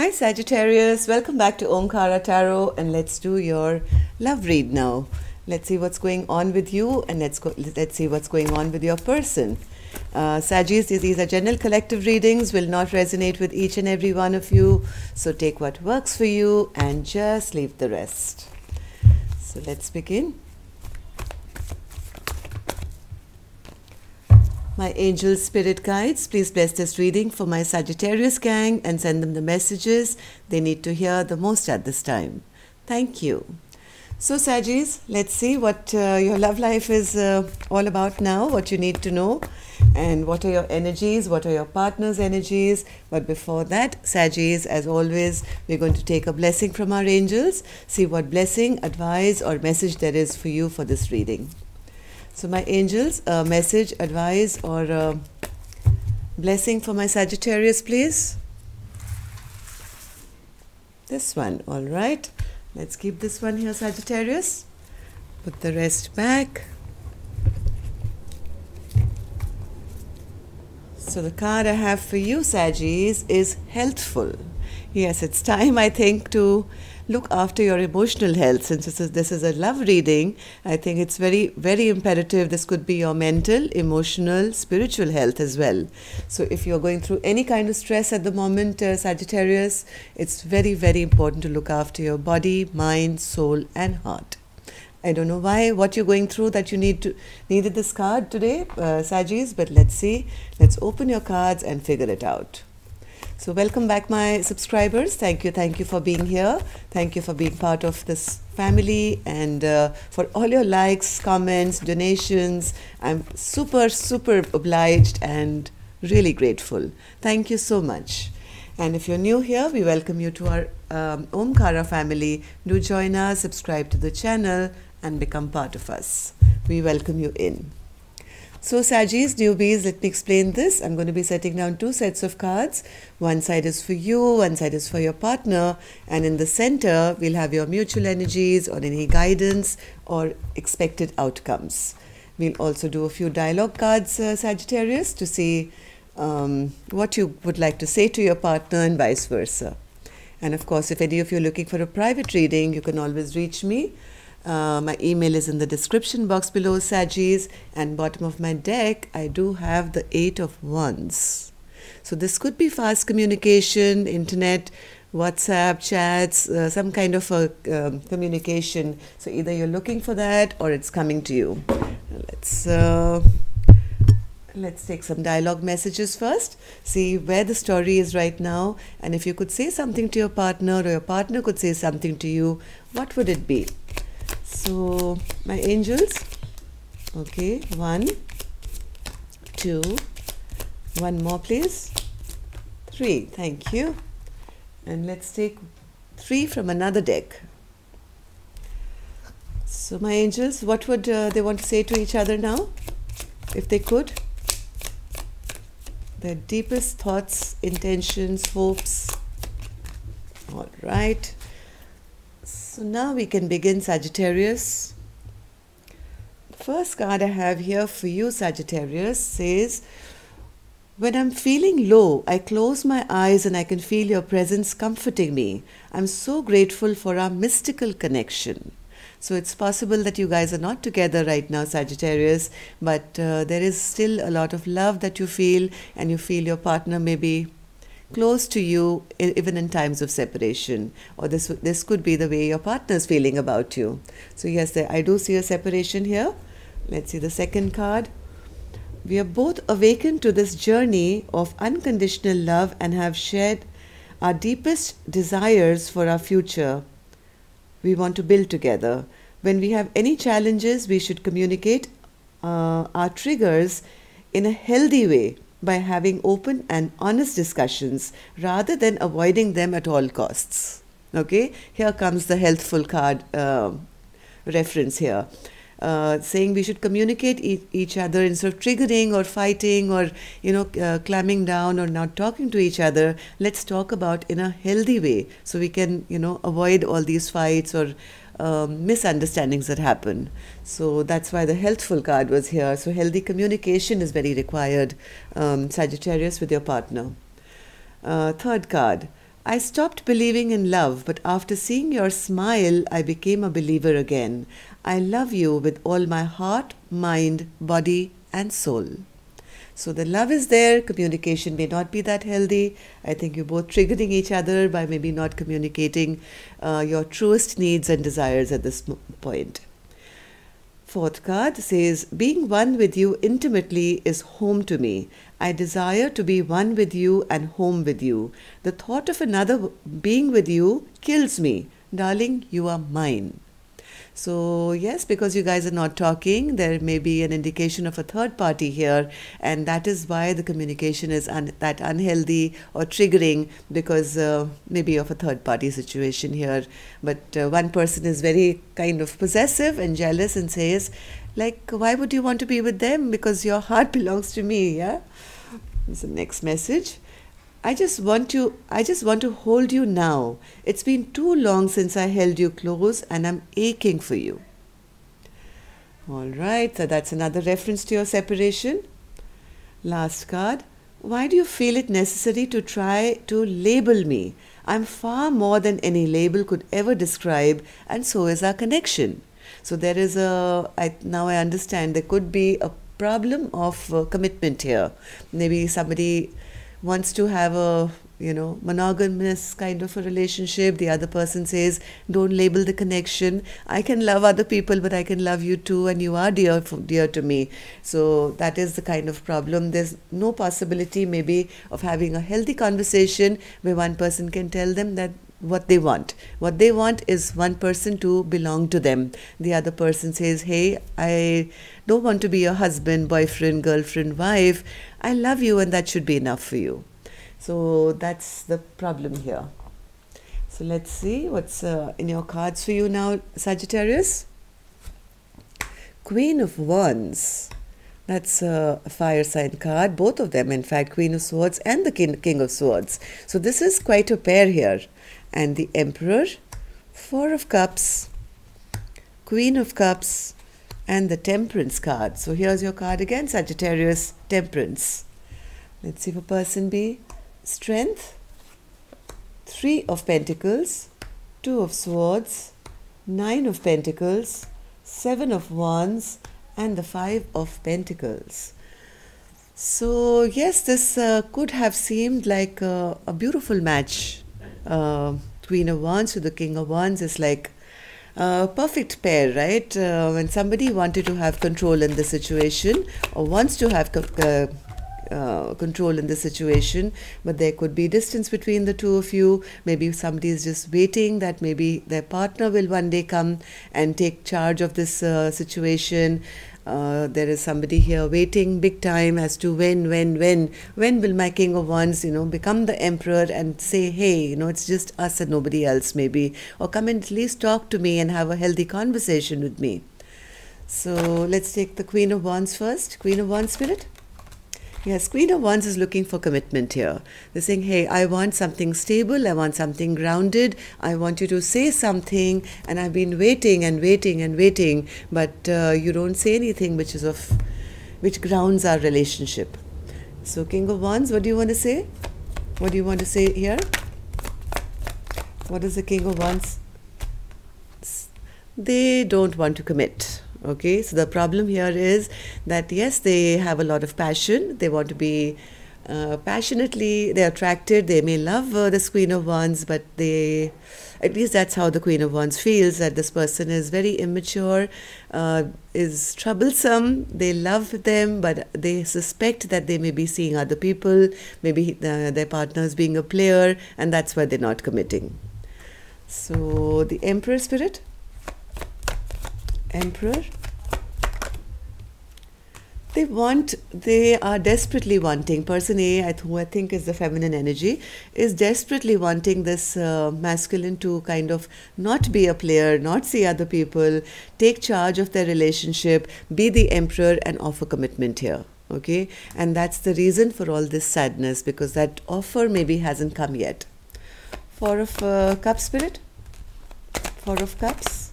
Hi Sagittarius, welcome back to Omkara Tarot and let's do your love read now. Let's see what's going on with you and let's go, let's see what's going on with your person. Uh, Sagis, these are general collective readings, will not resonate with each and every one of you. So take what works for you and just leave the rest. So let's begin. My angel spirit guides, please bless this reading for my Sagittarius gang and send them the messages they need to hear the most at this time. Thank you. So, Sagis, let's see what uh, your love life is uh, all about now, what you need to know, and what are your energies, what are your partner's energies. But before that, Sagis, as always, we're going to take a blessing from our angels, see what blessing, advice, or message there is for you for this reading. So my angels, a message, advice, or blessing for my Sagittarius, please. This one, all right. Let's keep this one here, Sagittarius. Put the rest back. So the card I have for you, Sagis, is healthful. Yes, it's time, I think, to look after your emotional health. Since this is, this is a love reading, I think it's very, very imperative. This could be your mental, emotional, spiritual health as well. So if you're going through any kind of stress at the moment, uh, Sagittarius, it's very, very important to look after your body, mind, soul, and heart. I don't know why, what you're going through that you need to needed this card today, uh, Sagis, but let's see. Let's open your cards and figure it out. So, welcome back, my subscribers. Thank you, thank you for being here. Thank you for being part of this family and uh, for all your likes, comments, donations. I'm super, super obliged and really grateful. Thank you so much. And if you're new here, we welcome you to our um, Omkara family. Do join us, subscribe to the channel, and become part of us. We welcome you in. So Sajis, newbies, let me explain this. I'm going to be setting down two sets of cards. One side is for you, one side is for your partner. And in the center, we'll have your mutual energies or any guidance or expected outcomes. We'll also do a few dialogue cards, uh, Sagittarius, to see um, what you would like to say to your partner and vice versa. And of course, if any of you are looking for a private reading, you can always reach me uh, my email is in the description box below, Sages, And bottom of my deck, I do have the Eight of Wands. So this could be fast communication, internet, WhatsApp chats, uh, some kind of a um, communication. So either you're looking for that or it's coming to you. Let's uh, let's take some dialogue messages first. See where the story is right now, and if you could say something to your partner or your partner could say something to you, what would it be? so my angels okay one two one more please three thank you and let's take three from another deck so my angels what would uh, they want to say to each other now if they could their deepest thoughts intentions hopes all right so now we can begin Sagittarius. First card I have here for you Sagittarius says, when I'm feeling low, I close my eyes and I can feel your presence comforting me. I'm so grateful for our mystical connection. So it's possible that you guys are not together right now, Sagittarius, but uh, there is still a lot of love that you feel, and you feel your partner maybe close to you, even in times of separation. Or this, this could be the way your partner is feeling about you. So, yes, I do see a separation here. Let's see the second card. We are both awakened to this journey of unconditional love and have shared our deepest desires for our future. We want to build together. When we have any challenges, we should communicate uh, our triggers in a healthy way by having open and honest discussions rather than avoiding them at all costs. Okay, here comes the healthful card uh, reference here. Uh, saying we should communicate e each other instead of triggering or fighting or you know uh, clamming down or not talking to each other let's talk about in a healthy way so we can you know avoid all these fights or um, misunderstandings that happen. So that's why the healthful card was here. So healthy communication is very required, um, Sagittarius, with your partner. Uh, third card. I stopped believing in love, but after seeing your smile, I became a believer again. I love you with all my heart, mind, body, and soul. So the love is there, communication may not be that healthy. I think you're both triggering each other by maybe not communicating uh, your truest needs and desires at this point. Fourth card says, Being one with you intimately is home to me. I desire to be one with you and home with you. The thought of another being with you kills me. Darling, you are mine. So, yes, because you guys are not talking, there may be an indication of a third party here, and that is why the communication is un that unhealthy or triggering because uh, maybe of a third party situation here. But uh, one person is very kind of possessive and jealous and says, like, why would you want to be with them? Because your heart belongs to me, yeah? It's the next message. I just want to I just want to hold you now. It's been too long since I held you close and I'm aching for you. All right, so that's another reference to your separation. Last card. Why do you feel it necessary to try to label me? I'm far more than any label could ever describe and so is our connection. So there is a I, now I understand there could be a problem of uh, commitment here. Maybe somebody wants to have a you know monogamous kind of a relationship the other person says don't label the connection i can love other people but i can love you too and you are dear dear to me so that is the kind of problem there's no possibility maybe of having a healthy conversation where one person can tell them that what they want what they want is one person to belong to them the other person says hey i don't want to be your husband boyfriend girlfriend wife I love you, and that should be enough for you. So that's the problem here. So let's see what's uh, in your cards for you now, Sagittarius. Queen of Wands. That's a fire sign card, both of them, in fact, Queen of Swords and the King, King of Swords. So this is quite a pair here. And the Emperor, Four of Cups, Queen of Cups, and the Temperance card. So here's your card again, Sagittarius temperance. Let's see for person B. Strength, 3 of pentacles, 2 of swords, 9 of pentacles, 7 of wands and the 5 of pentacles. So yes, this uh, could have seemed like uh, a beautiful match. Uh, Queen of Wands to the King of Wands is like a perfect pair, right? Uh, when somebody wanted to have control in the situation or wants to have co- uh, uh, control in the situation, but there could be distance between the two of you. Maybe somebody is just waiting that maybe their partner will one day come and take charge of this uh, situation uh, there is somebody here waiting big time as to when, when, when, when will my king of wands, you know, become the emperor and say, hey, you know, it's just us and nobody else, maybe, or come and at least talk to me and have a healthy conversation with me. So let's take the Queen of Wands first. Queen of Wands spirit. Yeah, of ones is looking for commitment here. They're saying, hey, I want something stable, I want something grounded, I want you to say something, and I've been waiting and waiting and waiting, but uh, you don't say anything which is of which grounds our relationship. So, King of Wands, what do you want to say? What do you want to say here? What is the King of Wands? They don't want to commit okay so the problem here is that yes they have a lot of passion they want to be uh, passionately they're attracted they may love uh, this queen of wands but they at least that's how the queen of wands feels that this person is very immature uh, is troublesome they love them but they suspect that they may be seeing other people maybe uh, their partner is being a player and that's why they're not committing so the emperor spirit emperor. They want, they are desperately wanting, person A, who I think is the feminine energy, is desperately wanting this uh, masculine to kind of not be a player, not see other people, take charge of their relationship, be the emperor, and offer commitment here okay and that's the reason for all this sadness because that offer maybe hasn't come yet four of uh, cups spirit four of cups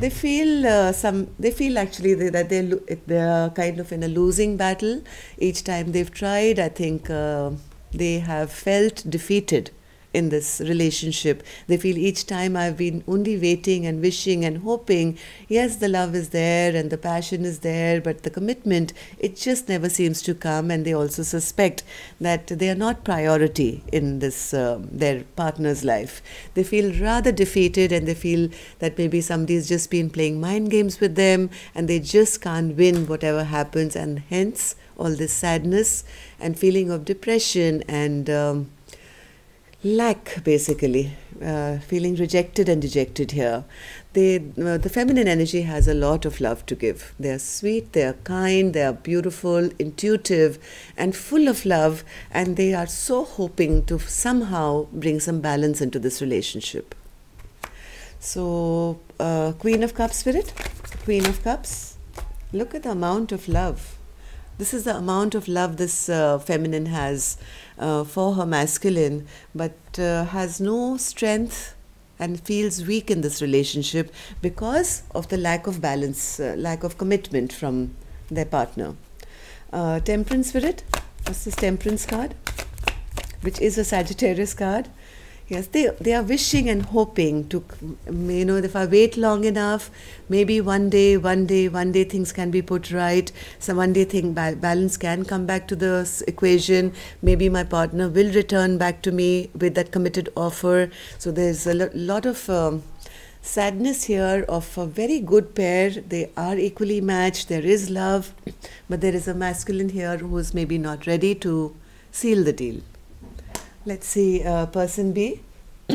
they feel uh, some they feel actually they, that they they are kind of in a losing battle each time they've tried i think uh, they have felt defeated in this relationship. They feel each time I've been only waiting and wishing and hoping. Yes, the love is there and the passion is there, but the commitment, it just never seems to come. And they also suspect that they are not priority in this, um, their partner's life. They feel rather defeated and they feel that maybe somebody's just been playing mind games with them and they just can't win whatever happens. And hence, all this sadness and feeling of depression and um, lack basically uh, feeling rejected and dejected here they uh, the feminine energy has a lot of love to give they are sweet they are kind they are beautiful intuitive and full of love and they are so hoping to somehow bring some balance into this relationship so uh, queen of cups spirit queen of cups look at the amount of love this is the amount of love this uh, feminine has uh, for her masculine, but uh, has no strength and feels weak in this relationship because of the lack of balance, uh, lack of commitment from their partner. Uh, temperance spirit, what's this temperance card? Which is a Sagittarius card. Yes, they, they are wishing and hoping to, mm, you know, if I wait long enough, maybe one day, one day, one day things can be put right. Some one day thing balance can come back to the equation. Maybe my partner will return back to me with that committed offer. So there's a lo lot of um, sadness here of a very good pair. They are equally matched. There is love, but there is a masculine here who is maybe not ready to seal the deal. Let's see, uh, person B.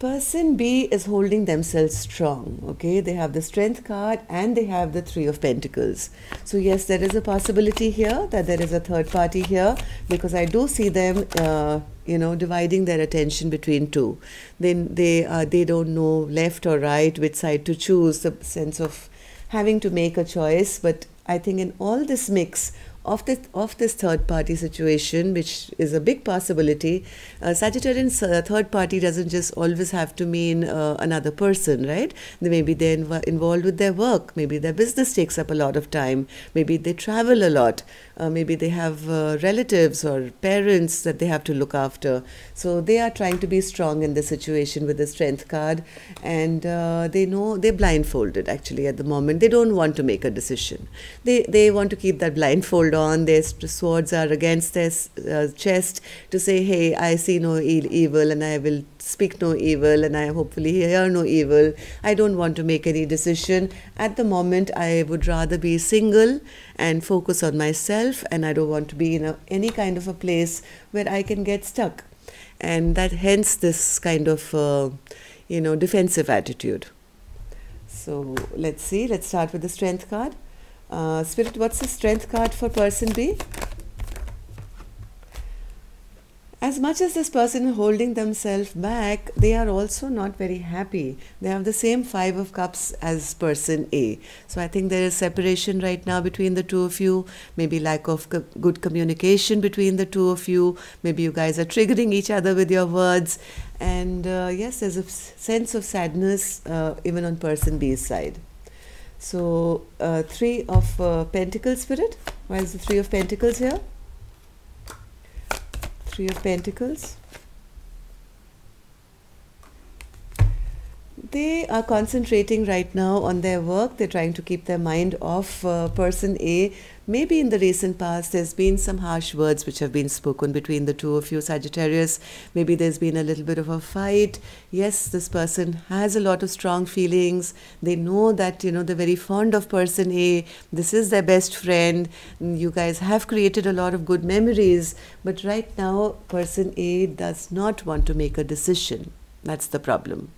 person B is holding themselves strong, okay? They have the strength card and they have the three of pentacles. So yes, there is a possibility here that there is a third party here because I do see them, uh, you know, dividing their attention between two. Then they, uh, they don't know left or right, which side to choose, the sense of having to make a choice. But I think in all this mix, of this of this third party situation, which is a big possibility, uh, Sagittarian uh, third party doesn't just always have to mean uh, another person, right? Maybe they're inv involved with their work, maybe their business takes up a lot of time, maybe they travel a lot uh, maybe they have uh, relatives or parents that they have to look after. So they are trying to be strong in this situation with the strength card, and uh, they know they're blindfolded actually at the moment. They don't want to make a decision. They they want to keep that blindfold on. Their swords are against their uh, chest to say, "Hey, I see no e evil, and I will speak no evil, and I hopefully hear no evil. I don't want to make any decision at the moment. I would rather be single and focus on myself." myself and I don't want to be in a, any kind of a place where I can get stuck. And that hence this kind of, uh, you know, defensive attitude. So let's see, let's start with the strength card. Uh, Spirit, what's the strength card for person B? as much as this person holding themselves back they are also not very happy they have the same 5 of cups as person A so i think there is separation right now between the two of you maybe lack of co good communication between the two of you maybe you guys are triggering each other with your words and uh, yes there's a sense of sadness uh, even on person B's side so uh, 3 of uh, pentacles spirit why is the 3 of pentacles here three of pentacles they are concentrating right now on their work they're trying to keep their mind off uh, person a maybe in the recent past there's been some harsh words which have been spoken between the two of you, Sagittarius. Maybe there's been a little bit of a fight. Yes, this person has a lot of strong feelings. They know that, you know, they're very fond of person A. This is their best friend. You guys have created a lot of good memories. But right now, person A does not want to make a decision. That's the problem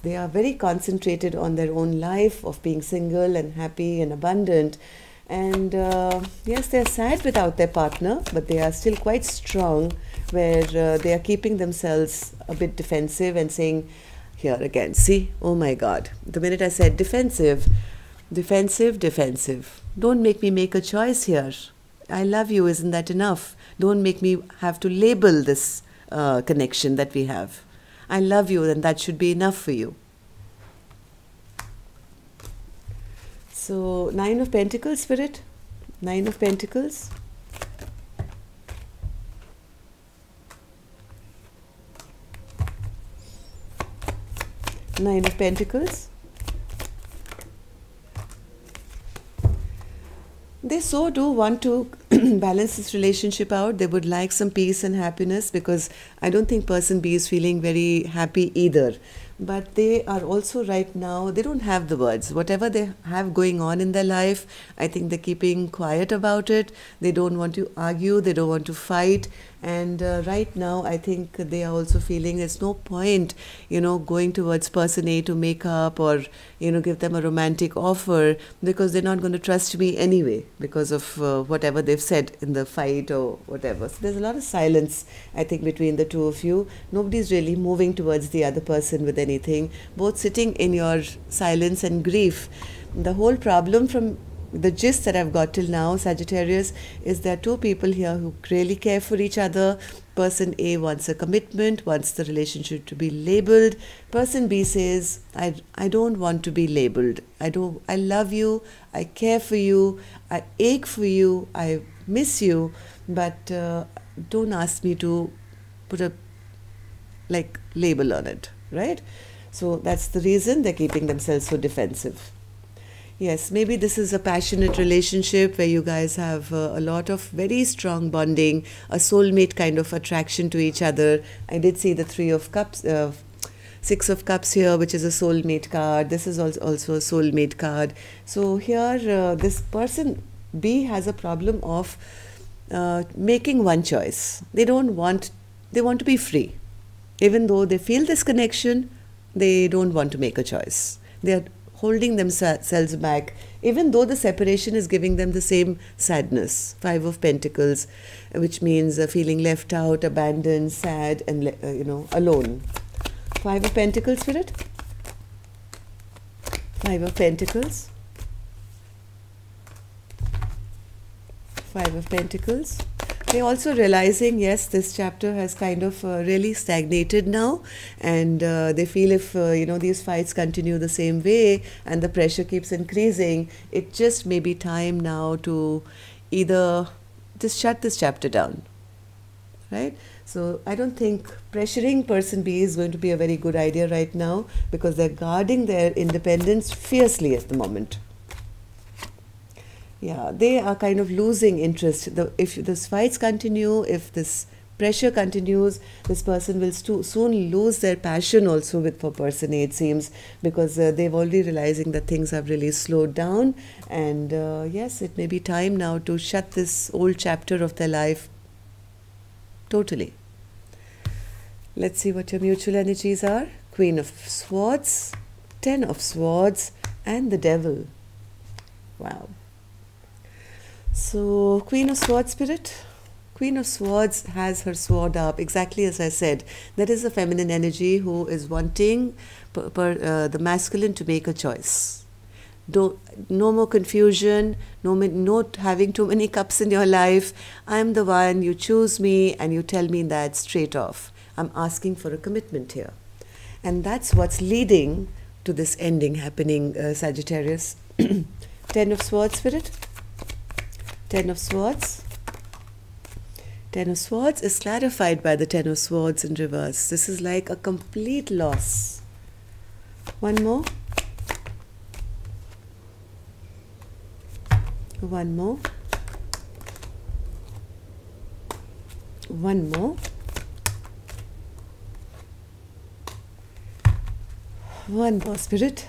they are very concentrated on their own life of being single and happy and abundant and uh, yes they're sad without their partner but they are still quite strong where uh, they are keeping themselves a bit defensive and saying here again see oh my god the minute i said defensive defensive defensive don't make me make a choice here i love you isn't that enough don't make me have to label this uh, connection that we have i love you and that should be enough for you So, Nine of Pentacles, Spirit. Nine of Pentacles. Nine of Pentacles. They so do want to balance this relationship out. They would like some peace and happiness because I don't think person B is feeling very happy either but they are also right now they don't have the words whatever they have going on in their life i think they're keeping quiet about it they don't want to argue they don't want to fight and uh, right now i think they are also feeling there's no point you know going towards person a to make up or you know give them a romantic offer because they're not going to trust me anyway because of uh, whatever they've said in the fight or whatever so there's a lot of silence i think between the two of you nobody's really moving towards the other person with anything both sitting in your silence and grief the whole problem from the gist that I've got till now, Sagittarius, is there are two people here who really care for each other. Person A wants a commitment, wants the relationship to be labeled. Person B says, I, I don't want to be labeled. I don't I love you, I care for you, I ache for you, I miss you, but uh, don't ask me to put a like label on it, right? So that's the reason they're keeping themselves so defensive. Yes, maybe this is a passionate relationship where you guys have uh, a lot of very strong bonding, a soulmate kind of attraction to each other. I did see the Three of Cups, uh, Six of Cups here, which is a soulmate card. This is also a soulmate card. So here, uh, this person B has a problem of uh, making one choice. They don't want, they want to be free. Even though they feel this connection, they don't want to make a choice. They are holding themselves back, even though the separation is giving them the same sadness. Five of Pentacles, which means uh, feeling left out, abandoned, sad, and uh, you know, alone. Five of Pentacles, Spirit. Five of Pentacles. Five of Pentacles. They are also realizing, yes, this chapter has kind of uh, really stagnated now, and uh, they feel if uh, you know these fights continue the same way and the pressure keeps increasing, it just may be time now to either just shut this chapter down, right? So I don't think pressuring person B is going to be a very good idea right now because they're guarding their independence fiercely at the moment. Yeah, they are kind of losing interest. The, if these fights continue, if this pressure continues, this person will soon lose their passion also with for person A, it seems, because uh, they've already realizing that things have really slowed down. And uh, yes, it may be time now to shut this old chapter of their life totally. Let's see what your mutual energies are Queen of Swords, Ten of Swords, and the Devil. Wow. So, Queen of Swords spirit. Queen of Swords has her sword up, exactly as I said. That is the feminine energy who is wanting per, per, uh, the masculine to make a choice. Do, no more confusion, no not having too many cups in your life. I'm the one, you choose me, and you tell me that straight off. I'm asking for a commitment here. And that's what's leading to this ending happening, uh, Sagittarius. Ten of Swords, Spirit. Ten of Swords. Ten of Swords is clarified by the Ten of Swords in reverse. This is like a complete loss. One more. One more. One more. One more, Spirit.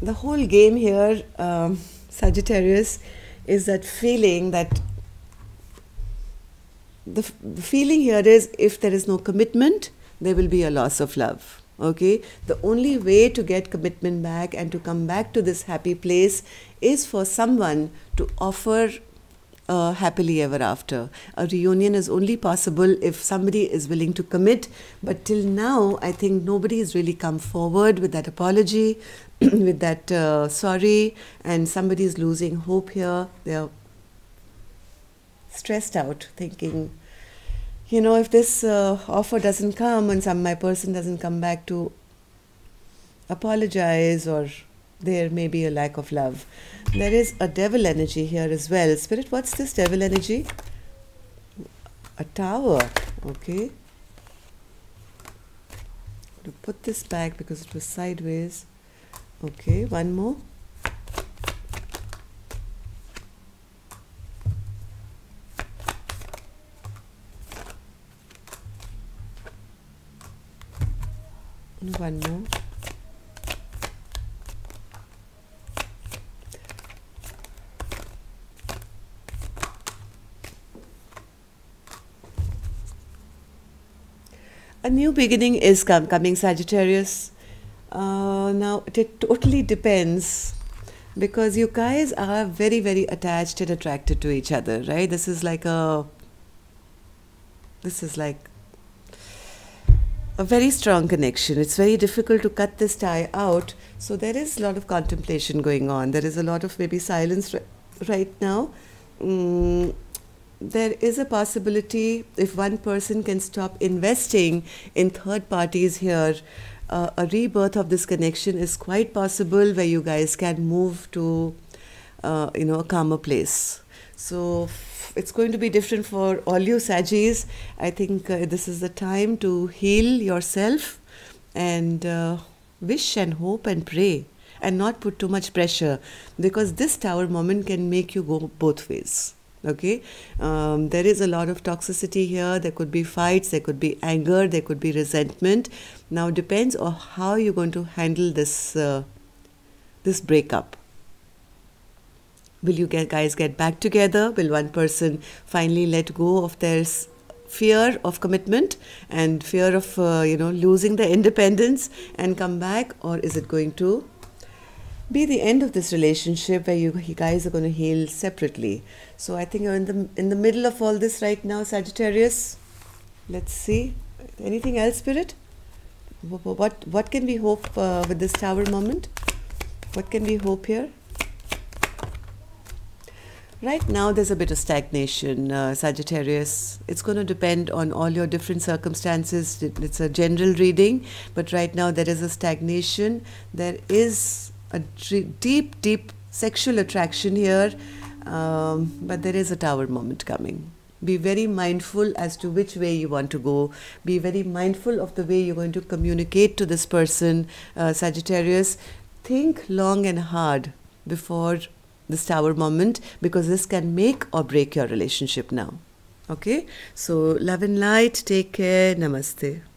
The whole game here. Um, Sagittarius is that feeling that the, the feeling here is if there is no commitment, there will be a loss of love. Okay, the only way to get commitment back and to come back to this happy place is for someone to offer uh, happily ever after. A reunion is only possible if somebody is willing to commit. But till now, I think nobody has really come forward with that apology, with that uh, sorry, and somebody is losing hope here. They're stressed out, thinking, you know, if this uh, offer doesn't come and some my person doesn't come back to apologize, or there may be a lack of love there is a devil energy here as well. Spirit, what's this devil energy? A tower, okay. To put this back because it was sideways. Okay, one more. One more. a new beginning is com coming, Sagittarius. Uh, now, it totally depends because you guys are very, very attached and attracted to each other, right? This is like a. This is like a very strong connection. It's very difficult to cut this tie out. So there is a lot of contemplation going on. There is a lot of maybe silence right now. Mm, there is a possibility if one person can stop investing in third parties here, uh, a rebirth of this connection is quite possible where you guys can move to, uh, you know, a calmer place. So it's going to be different for all you Sagis. I think uh, this is the time to heal yourself and uh, wish and hope and pray and not put too much pressure because this tower moment can make you go both ways okay um, there is a lot of toxicity here there could be fights there could be anger there could be resentment now depends on how you're going to handle this uh, this breakup will you guys get back together will one person finally let go of their fear of commitment and fear of uh, you know losing their independence and come back or is it going to be the end of this relationship where you, you guys are going to heal separately. So I think you're in the in the middle of all this right now, Sagittarius. Let's see. Anything else, Spirit? What what can we hope uh, with this Tower moment? What can we hope here? Right now, there's a bit of stagnation, uh, Sagittarius. It's going to depend on all your different circumstances. It's a general reading, but right now there is a stagnation. There is a deep, deep sexual attraction here, um, but there is a tower moment coming. Be very mindful as to which way you want to go. Be very mindful of the way you're going to communicate to this person, uh, Sagittarius. Think long and hard before this tower moment because this can make or break your relationship now. Okay? So, love and light. Take care. Namaste.